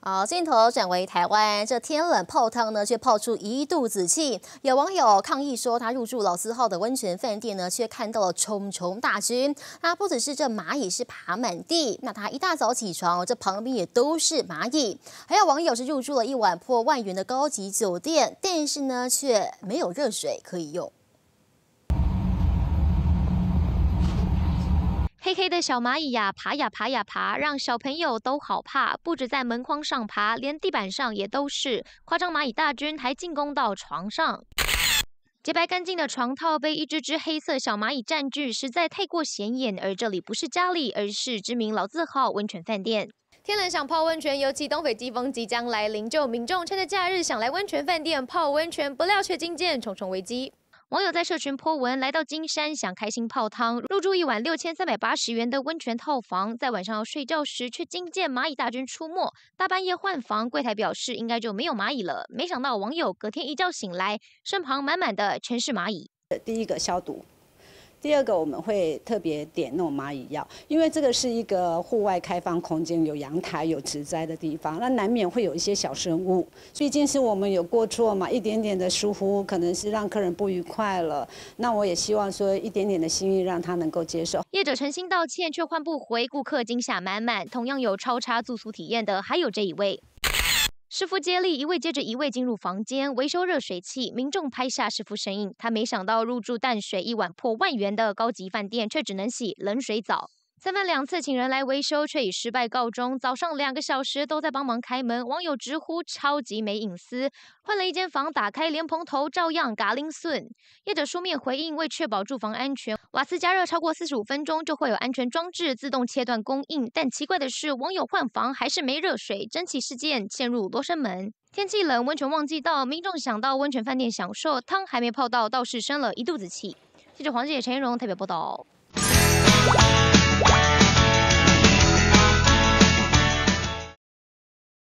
好，镜头转为台湾，这天冷泡汤呢，却泡出一肚子气。有网友抗议说，他入住老字号的温泉饭店呢，却看到了虫虫大军。那不只是这蚂蚁是爬满地，那他一大早起床，这旁边也都是蚂蚁。还有网友是入住了一晚破万元的高级酒店，但是呢，却没有热水可以用。黑黑的小蚂蚁呀，爬呀爬呀爬，让小朋友都好怕。不止在门框上爬，连地板上也都是。夸张蚂蚁大军还进攻到床上，洁白干净的床套被一只只黑色小蚂蚁占据，实在太过显眼。而这里不是家里，而是知名老字号温泉饭店。天冷想泡温泉，尤其东北季风即将来临，就民众趁着假日想来温泉饭店泡温泉，不料却惊见重重危机。网友在社群泼文，来到金山想开心泡汤，入住一晚六千三百八十元的温泉套房，在晚上要睡觉时，却惊见蚂蚁大军出没，大半夜换房，柜台表示应该就没有蚂蚁了，没想到网友隔天一觉醒来，身旁满满的全是蚂蚁。第一个消毒。第二个我们会特别点那种蚂蚁药，因为这个是一个户外开放空间，有阳台有植栽的地方，那难免会有一些小生物。毕竟是我们有过错嘛，一点点的疏忽可能是让客人不愉快了。那我也希望说一点点的心意让他能够接受。业者诚心道歉却换不回顾客惊吓满满，同样有超差住宿体验的还有这一位。师傅接力，一位接着一位进入房间维修热水器。民众拍下师傅身影，他没想到入住淡水一碗破万元的高级饭店，却只能洗冷水澡。三番两次请人来维修，却以失败告终。早上两个小时都在帮忙开门，网友直呼超级没隐私。换了一间房，打开莲蓬头照样嘎零顺。业者书面回应：为确保住房安全，瓦斯加热超过四十五分钟就会有安全装置自动切断供应。但奇怪的是，网友换房还是没热水、蒸汽事件陷入罗生门。天气冷，温泉旺季到，民众想到温泉饭店享受，汤还没泡到，倒是生了一肚子气。记者黄姐陈彦荣特别报道。